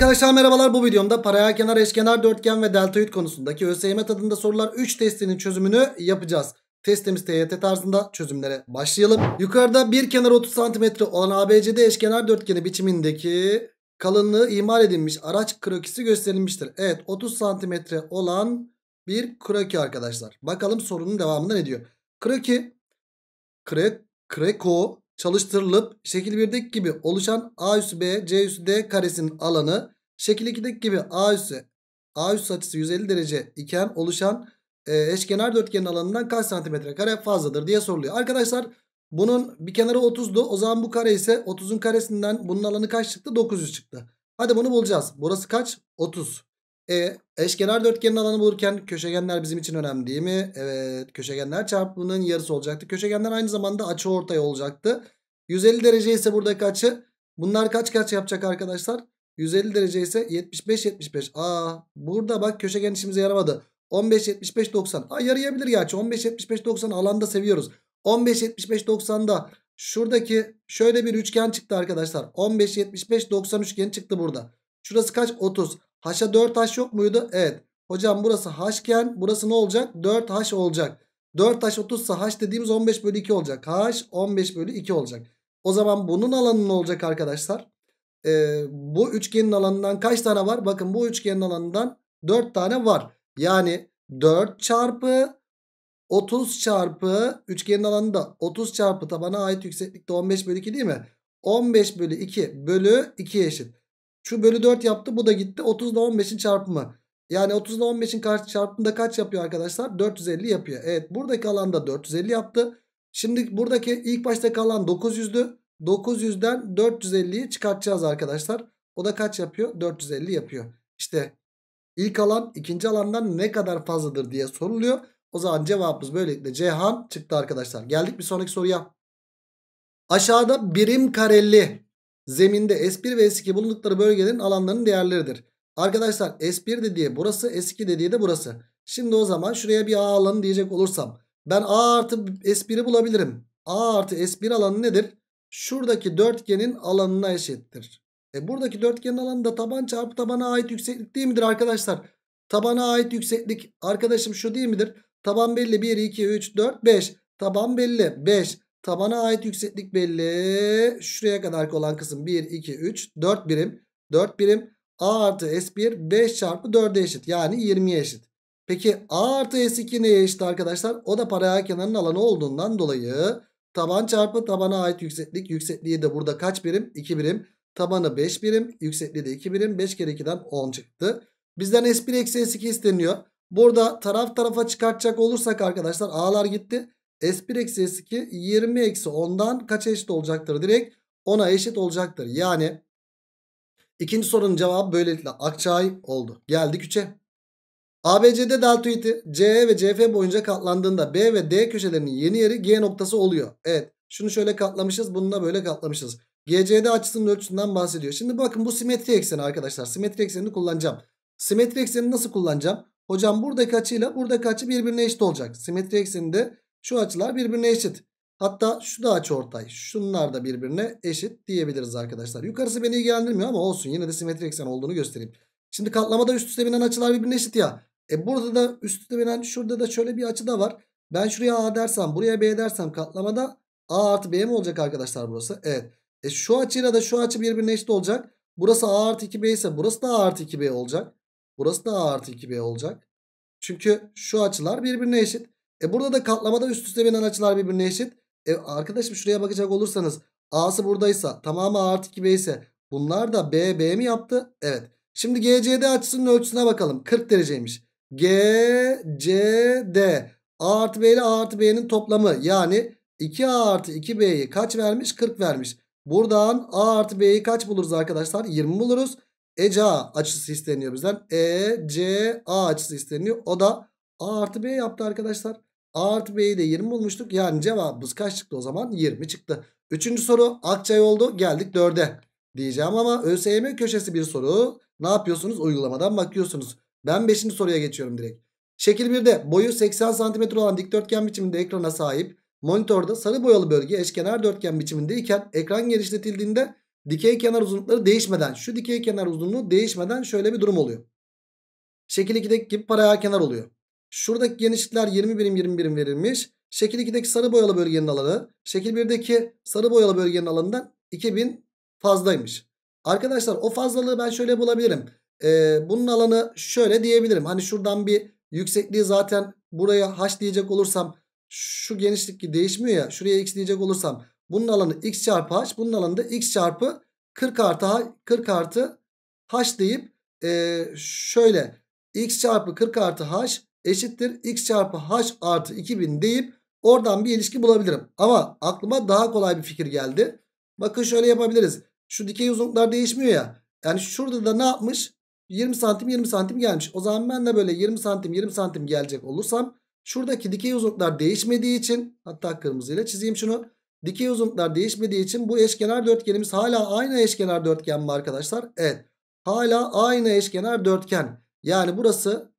Arkadaşlar merhabalar bu videomda paraya kenar eşkenar dörtgen ve deltoid konusundaki ÖSYM tadında sorular 3 testinin çözümünü yapacağız. Testimiz TYT tarzında çözümlere başlayalım. Yukarıda bir kenar 30 cm olan ABCD eşkenar dörtgeni biçimindeki kalınlığı imal edilmiş araç krokisi gösterilmiştir. Evet 30 cm olan bir kroki arkadaşlar. Bakalım sorunun devamında ne diyor? Kroki, kre, kreko çalıştırılıp şekil 1'deki gibi oluşan A üssü B, C üssü D karesinin alanı şekil 2'deki gibi A üssü A üssü açısı 150 derece iken oluşan e, eşkenar dörtgenin alanından kaç santimetre kare fazladır diye soruluyor. Arkadaşlar bunun bir kenarı 30'du. O zaman bu kare ise 30'un karesinden bunun alanı kaç çıktı? 900 çıktı. Hadi bunu bulacağız. Burası kaç? 30. E, eşkenar dörtgenin alanı bulurken köşegenler bizim için önemli değil mi? Evet köşegenler çarpımının yarısı olacaktı. Köşegenler aynı zamanda açı ortay olacaktı. 150 derece ise buradaki açı. Bunlar kaç kaç yapacak arkadaşlar? 150 derece ise 75 75. Aa burada bak köşegen işimize yaramadı. 15 75 90. Aa yarayabilir gerçi. 15 75 90 alanda seviyoruz. 15 75 90 da şuradaki şöyle bir üçgen çıktı arkadaşlar. 15 75 90 üçgeni çıktı burada. Şurası kaç? 30. H'a 4H yok muydu? Evet. Hocam burası H'ken burası ne olacak? 4H olacak. 4H 30 ise H dediğimiz 15 bölü 2 olacak. H 15 bölü 2 olacak. O zaman bunun alanı ne olacak arkadaşlar? Ee, bu üçgenin alanından kaç tane var? Bakın bu üçgenin alanından 4 tane var. Yani 4 çarpı 30 çarpı üçgenin alanı da 30 çarpı tabana ait yükseklikte 15 bölü 2 değil mi? 15 bölü 2 bölü 2 eşit. Şu bölü 4 yaptı bu da gitti. 30 ile 15'in çarpımı. Yani 30 ile 15'in çarpımında kaç yapıyor arkadaşlar? 450 yapıyor. Evet buradaki alan da 450 yaptı. Şimdi buradaki ilk başta kalan 900'dü. 900'den 450'yi çıkartacağız arkadaşlar. O da kaç yapıyor? 450 yapıyor. İşte ilk alan ikinci alandan ne kadar fazladır diye soruluyor. O zaman cevabımız böylelikle Ceyhan çıktı arkadaşlar. Geldik bir sonraki soruya. Aşağıda birim kareli zeminde S1 ve S2 bulundukları bölgelerin alanlarının değerleridir. Arkadaşlar S1 dediği burası S2 dediği de burası. Şimdi o zaman şuraya bir A alanı diyecek olursam ben A artı S1'i bulabilirim. A artı S1 alanı nedir? Şuradaki dörtgenin alanına eşittir. E buradaki dörtgenin alanı da taban çarpı tabana ait yükseklik değil midir arkadaşlar? Tabana ait yükseklik arkadaşım şu değil midir? Taban belli 1, 2, 3, 4, 5. Taban belli 5. Tabana ait yükseklik belli. Şuraya kadar olan kısım 1, 2, 3, 4 birim. 4 birim. A artı S1 5 çarpı 4'e eşit. Yani 20'ye eşit. Peki A artı S2 neye eşit arkadaşlar? O da paralel kenarın alanı olduğundan dolayı taban çarpı tabana ait yükseklik. Yüksekliği de burada kaç birim? 2 birim. Tabanı 5 birim. Yüksekliği de 2 birim. 5 kere 2'den 10 çıktı. Bizden S1 eksi S2 isteniyor. Burada taraf tarafa çıkartacak olursak arkadaşlar A'lar gitti. S1 eksi S2 20 eksi 10'dan kaça eşit olacaktır? Direkt 10'a eşit olacaktır. Yani ikinci sorunun cevabı böylelikle akçay oldu. Geldik 3'e. ABCD deltoidi CE ve CF boyunca katlandığında B ve D köşelerinin yeni yeri G noktası oluyor. Evet şunu şöyle katlamışız bunu da böyle katlamışız. GCD açısının ölçüsünden bahsediyor. Şimdi bakın bu simetri ekseni arkadaşlar. Simetri eksenini kullanacağım. Simetri eksenini nasıl kullanacağım? Hocam buradaki açıyla buradaki açı birbirine eşit olacak. Simetri ekseninde şu açılar birbirine eşit. Hatta şu da aç ortay. Şunlar da birbirine eşit diyebiliriz arkadaşlar. Yukarısı beni ilgilendirmiyor ama olsun. Yine de simetri eksen olduğunu göstereyim. Şimdi katlamada üst üste binen açılar birbirine eşit ya. E burada da üst üste binen şurada da şöyle bir açı da var. Ben şuraya A dersem buraya B dersem katlamada A artı B mi olacak arkadaşlar burası? Evet. E şu açıyla da şu açı birbirine eşit olacak. Burası A artı 2B ise burası da A artı 2B olacak. Burası da A artı 2B olacak. Çünkü şu açılar birbirine eşit. E burada da katlamada üst üste binen açılar birbirine eşit. E arkadaşım şuraya bakacak olursanız A'sı buradaysa tamamı A artı 2B ise bunlar da B, B mi yaptı? Evet. Şimdi GCD açısının ölçüsüne bakalım. 40 dereceymiş. GCD A artı B ile A artı B'nin toplamı yani 2A artı 2B'yi kaç vermiş? 40 vermiş. Buradan A artı B'yi kaç buluruz arkadaşlar? 20 buluruz. ECA açısı isteniyor bizden. ECA açısı isteniyor. O da A artı B yaptı arkadaşlar. A artı B'yi de 20 bulmuştuk. Yani cevabımız kaç çıktı o zaman? 20 çıktı. Üçüncü soru Akçay oldu. Geldik dörde diyeceğim ama ÖSYM köşesi bir soru. Ne yapıyorsunuz? Uygulamadan bakıyorsunuz. Ben beşinci soruya geçiyorum direkt. Şekil 1'de boyu 80 cm olan dikdörtgen biçiminde ekrana sahip. Monitörde sarı boyalı bölge eşkenar dörtgen biçimindeyken ekran genişletildiğinde dikey kenar uzunlukları değişmeden şu dikey kenar uzunluğu değişmeden şöyle bir durum oluyor. Şekil 2'deki gibi paralel kenar oluyor. Şuradaki genişlikler 20 birim 20 birim verilmiş. Şekil 2'deki sarı boyalı bölgenin alanı şekil 1'deki sarı boyalı bölgenin alanından 2000 fazlaymış. Arkadaşlar o fazlalığı ben şöyle bulabilirim. Ee, bunun alanı şöyle diyebilirim. Hani şuradan bir yüksekliği zaten buraya h diyecek olursam şu genişlik ki değişmiyor ya. Şuraya x diyecek olursam bunun alanı x çarpı h. Bunun alanı da x çarpı 40 artı h, 40 artı h deyip e, şöyle x çarpı 40 artı h eşittir x çarpı h artı 2000 deyip oradan bir ilişki bulabilirim. Ama aklıma daha kolay bir fikir geldi. Bakın şöyle yapabiliriz. Şu dikey uzunluklar değişmiyor ya. Yani şurada da ne yapmış? 20 santim 20 santim gelmiş. O zaman ben de böyle 20 santim 20 santim gelecek olursam şuradaki dikey uzunluklar değişmediği için hatta kırmızıyla çizeyim şunu. Dikey uzunluklar değişmediği için bu eşkenar dörtgenimiz hala aynı eşkenar dörtgen mi arkadaşlar? Evet. Hala aynı eşkenar dörtgen. Yani burası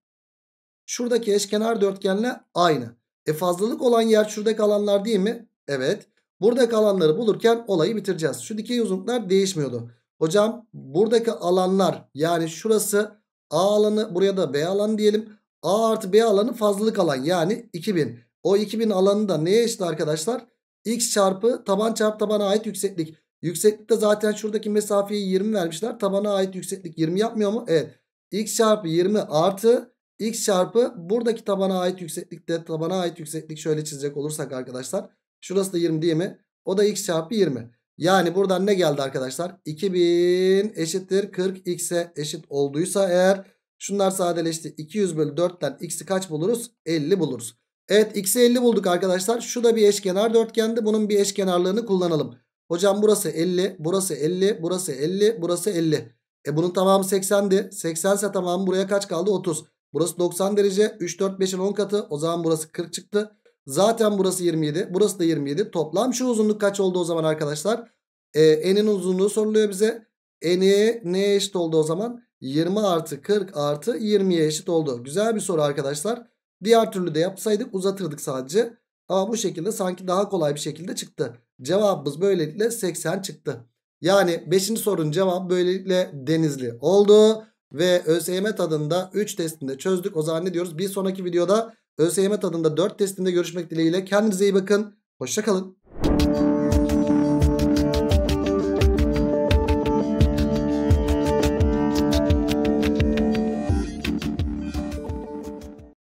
şuradaki eşkenar dörtgenle aynı. E fazlalık olan yer şuradaki alanlar değil mi? Evet. Burada kalanları bulurken olayı bitireceğiz. Şu dikey uzunluklar değişmiyordu. Hocam buradaki alanlar yani şurası A alanı buraya da B alanı diyelim. A artı B alanı fazlalık alan yani 2000. O 2000 alanı da neye eşit arkadaşlar? X çarpı taban çarpı tabana ait yükseklik. Yükseklikte zaten şuradaki mesafeyi 20 vermişler. Tabana ait yükseklik 20 yapmıyor mu? Evet. X çarpı 20 artı x çarpı buradaki tabana ait yükseklikte tabana ait yükseklik şöyle çizecek olursak arkadaşlar. Şurası da 20 değil mi? O da x çarpı 20. Yani buradan ne geldi arkadaşlar? 2000 eşittir 40x'e eşit olduysa eğer şunlar sadeleşti. 200 bölü 4'ten x'i kaç buluruz? 50 buluruz. Evet x'i 50 bulduk arkadaşlar. Şu da bir eşkenar dörtgendi. Bunun bir eşkenarlığını kullanalım. Hocam burası 50, burası 50, burası 50, burası 50. E bunun tamamı 80'di. 80 ise tamamı buraya kaç kaldı? 30. Burası 90 derece. 3, 4, 5'in 10 katı. O zaman burası 40 çıktı. Zaten burası 27. Burası da 27. Toplam şu uzunluk kaç oldu o zaman arkadaşlar? Ee, uzunluğu soruluyor bize. N'ye ne eşit oldu o zaman? 20 artı 40 artı 20'ye eşit oldu. Güzel bir soru arkadaşlar. Diğer türlü de yapsaydık uzatırdık sadece. Ama bu şekilde sanki daha kolay bir şekilde çıktı. Cevabımız böylelikle 80 çıktı. Yani 5. sorunun cevabı böylelikle denizli oldu ve ÖSYM tadında 3 testinde çözdük. O zaman ne diyoruz? Bir sonraki videoda ÖSYM tadında 4 testinde görüşmek dileğiyle. Kendinize iyi bakın. Hoşçakalın.